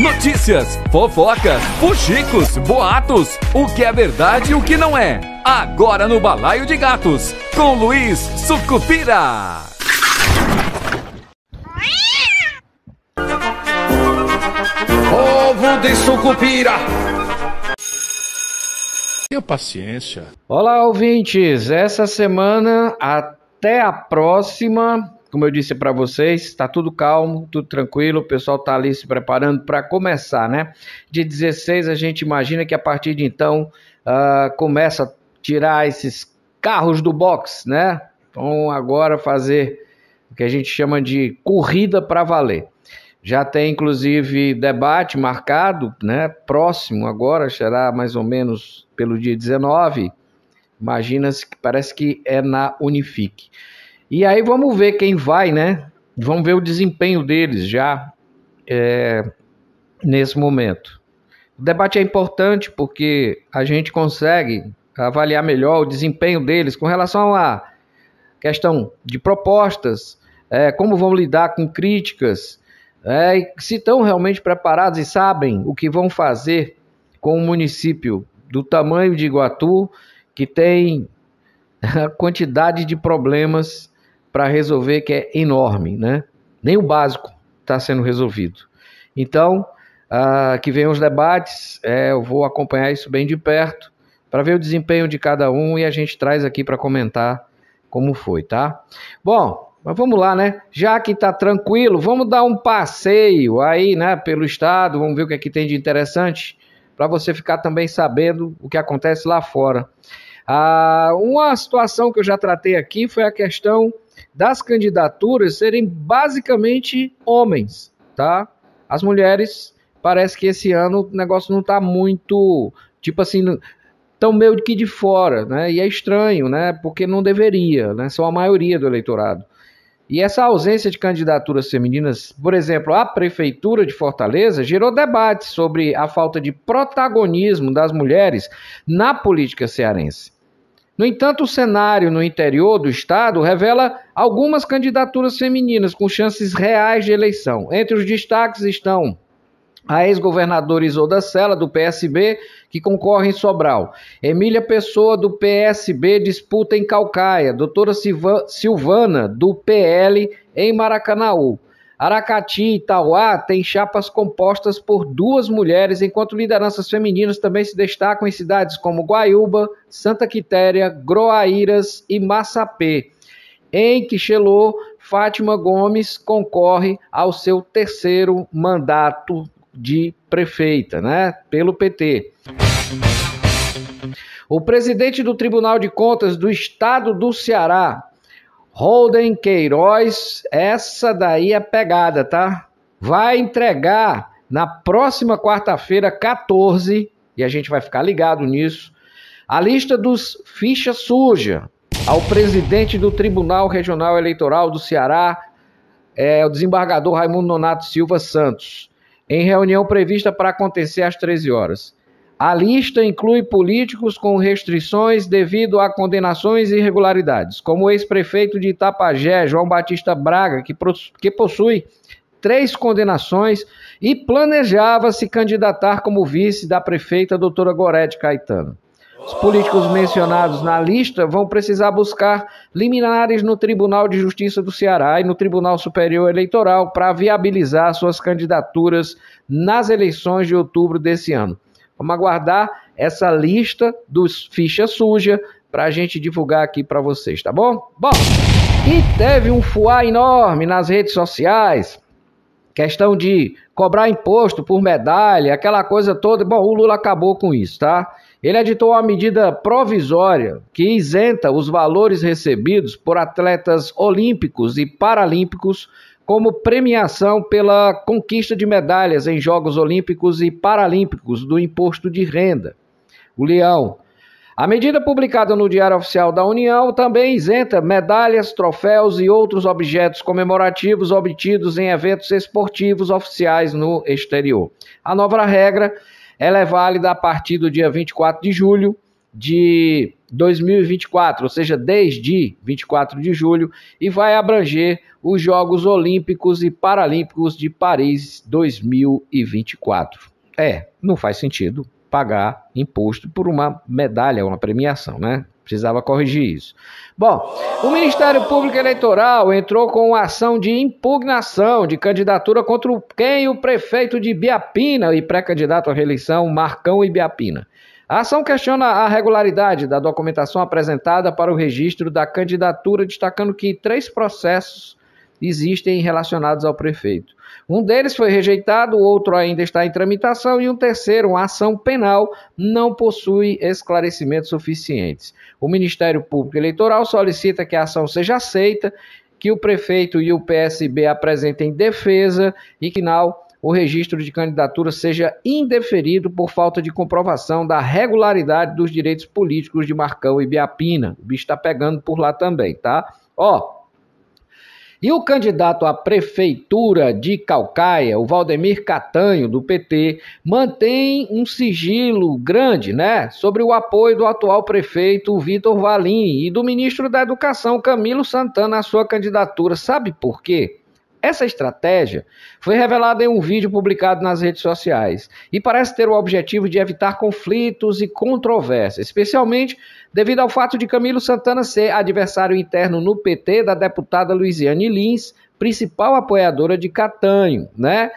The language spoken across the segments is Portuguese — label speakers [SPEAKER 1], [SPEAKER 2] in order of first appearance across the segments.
[SPEAKER 1] Notícias, fofocas, fuxicos, boatos, o que é verdade e o que não é. Agora no Balaio de Gatos, com Luiz Sucupira. Povo de Sucupira. Tenha paciência. Olá, ouvintes. Essa semana, até a próxima. Como eu disse para vocês, está tudo calmo, tudo tranquilo, o pessoal está ali se preparando para começar, né? De 16 a gente imagina que a partir de então uh, começa a tirar esses carros do box, né? Vão agora fazer o que a gente chama de corrida para valer. Já tem inclusive debate marcado, né? Próximo agora, será mais ou menos pelo dia 19. Imagina-se que parece que é na Unifique. E aí vamos ver quem vai, né? Vamos ver o desempenho deles já é, nesse momento. O debate é importante porque a gente consegue avaliar melhor o desempenho deles com relação à questão de propostas, é, como vão lidar com críticas, é, se estão realmente preparados e sabem o que vão fazer com um município do tamanho de Iguatu, que tem a quantidade de problemas para resolver que é enorme, né? Nem o básico está sendo resolvido. Então, que venham os debates, é, eu vou acompanhar isso bem de perto para ver o desempenho de cada um e a gente traz aqui para comentar como foi, tá? Bom, mas vamos lá, né? Já que está tranquilo, vamos dar um passeio aí, né, pelo estado, vamos ver o que é tem de interessante, para você ficar também sabendo o que acontece lá fora. Ah, uma situação que eu já tratei aqui foi a questão das candidaturas serem basicamente homens, tá? As mulheres, parece que esse ano o negócio não está muito, tipo assim, tão meio que de fora, né? E é estranho, né? Porque não deveria, né? São a maioria do eleitorado. E essa ausência de candidaturas femininas, por exemplo, a prefeitura de Fortaleza gerou debate sobre a falta de protagonismo das mulheres na política cearense. No entanto, o cenário no interior do estado revela algumas candidaturas femininas com chances reais de eleição. Entre os destaques estão a ex-governadora Isolda Sela, do PSB, que concorre em Sobral. Emília Pessoa, do PSB, disputa em Calcaia. Doutora Silvana, do PL, em Maracanaú. Aracati e Itauá têm chapas compostas por duas mulheres, enquanto lideranças femininas também se destacam em cidades como Guaiúba, Santa Quitéria, Groaíras e Massapê. Em Quixelô, Fátima Gomes concorre ao seu terceiro mandato de prefeita, né, pelo PT. O presidente do Tribunal de Contas do Estado do Ceará, Holden Queiroz, essa daí é pegada, tá? Vai entregar na próxima quarta-feira, 14, e a gente vai ficar ligado nisso, a lista dos ficha suja ao presidente do Tribunal Regional Eleitoral do Ceará, é, o desembargador Raimundo Nonato Silva Santos, em reunião prevista para acontecer às 13 horas. A lista inclui políticos com restrições devido a condenações e irregularidades, como o ex-prefeito de Itapajé, João Batista Braga, que, possui três condenações e planejava se candidatar como vice da prefeita doutora Gorete Caetano. Os políticos mencionados na lista vão precisar buscar liminares no Tribunal de Justiça do Ceará e no Tribunal Superior Eleitoral para viabilizar suas candidaturas nas eleições de outubro desse ano. Vamos aguardar essa lista dos fichas suja para a gente divulgar aqui para vocês, tá bom? Bom, e teve um fuá enorme nas redes sociais. Questão de cobrar imposto por medalha, aquela coisa toda. Bom, o Lula acabou com isso, tá? Ele editou uma medida provisória que isenta os valores recebidos por atletas olímpicos e paralímpicos como premiação pela conquista de medalhas em Jogos Olímpicos e Paralímpicos do imposto de renda. O Leão. A medida publicada no Diário Oficial da União também isenta medalhas, troféus e outros objetos comemorativos obtidos em eventos esportivos oficiais no exterior. A nova regra ela é válida a partir do dia 24 de julho de 2024, ou seja, desde 24 de julho, e vai abranger os Jogos Olímpicos e Paralímpicos de Paris 2024. É, não faz sentido pagar imposto por uma medalha, uma premiação, né? Precisava corrigir isso. Bom, o Ministério Público Eleitoral entrou com uma ação de impugnação de candidatura contra quem o prefeito de Biapina e pré-candidato à reeleição, Marcão Ibiapina a ação questiona a regularidade da documentação apresentada para o registro da candidatura, destacando que três processos existem relacionados ao prefeito. Um deles foi rejeitado, o outro ainda está em tramitação e um terceiro, uma ação penal, não possui esclarecimentos suficientes. O Ministério Público Eleitoral solicita que a ação seja aceita, que o prefeito e o PSB apresentem defesa e que, final, o registro de candidatura seja indeferido por falta de comprovação da regularidade dos direitos políticos de Marcão e Biapina. O bicho está pegando por lá também, tá? Ó, e o candidato à prefeitura de Calcaia, o Valdemir Catanho, do PT, mantém um sigilo grande, né? Sobre o apoio do atual prefeito Vitor Valim e do ministro da Educação, Camilo Santana, à sua candidatura. Sabe por quê? Essa estratégia foi revelada em um vídeo publicado nas redes sociais e parece ter o objetivo de evitar conflitos e controvérsias, especialmente devido ao fato de Camilo Santana ser adversário interno no PT da deputada Luiziane Lins, principal apoiadora de Catanho, né?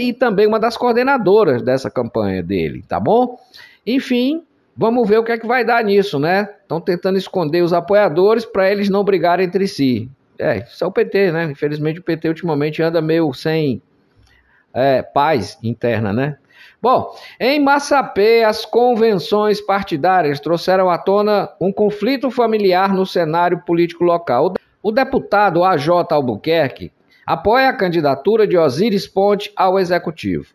[SPEAKER 1] e também uma das coordenadoras dessa campanha dele, tá bom? Enfim, vamos ver o que é que vai dar nisso, né? Estão tentando esconder os apoiadores para eles não brigarem entre si. É, é o PT, né? Infelizmente o PT ultimamente anda meio sem é, paz interna, né? Bom, em Massapê, as convenções partidárias trouxeram à tona um conflito familiar no cenário político local. O deputado AJ Albuquerque apoia a candidatura de Osiris Ponte ao executivo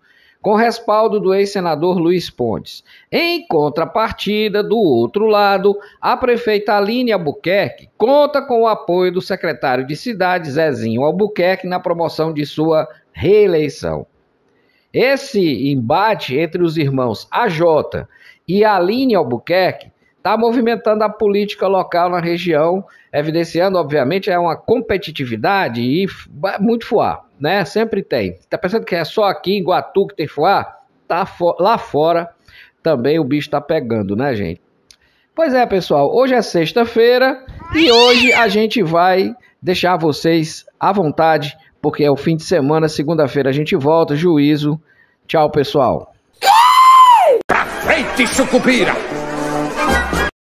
[SPEAKER 1] com respaldo do ex-senador Luiz Pontes. Em contrapartida, do outro lado, a prefeita Aline Albuquerque conta com o apoio do secretário de Cidade, Zezinho Albuquerque, na promoção de sua reeleição. Esse embate entre os irmãos AJ e Aline Albuquerque está movimentando a política local na região, evidenciando, obviamente, é uma competitividade e muito fuar né? Sempre tem. Tá pensando que é só aqui em Guatu que tem fuá? Tá fo lá fora também o bicho tá pegando, né, gente? Pois é, pessoal, hoje é sexta-feira e hoje a gente vai deixar vocês à vontade, porque é o fim de semana, segunda-feira a gente volta, juízo. Tchau, pessoal. Pra frente, sucupira!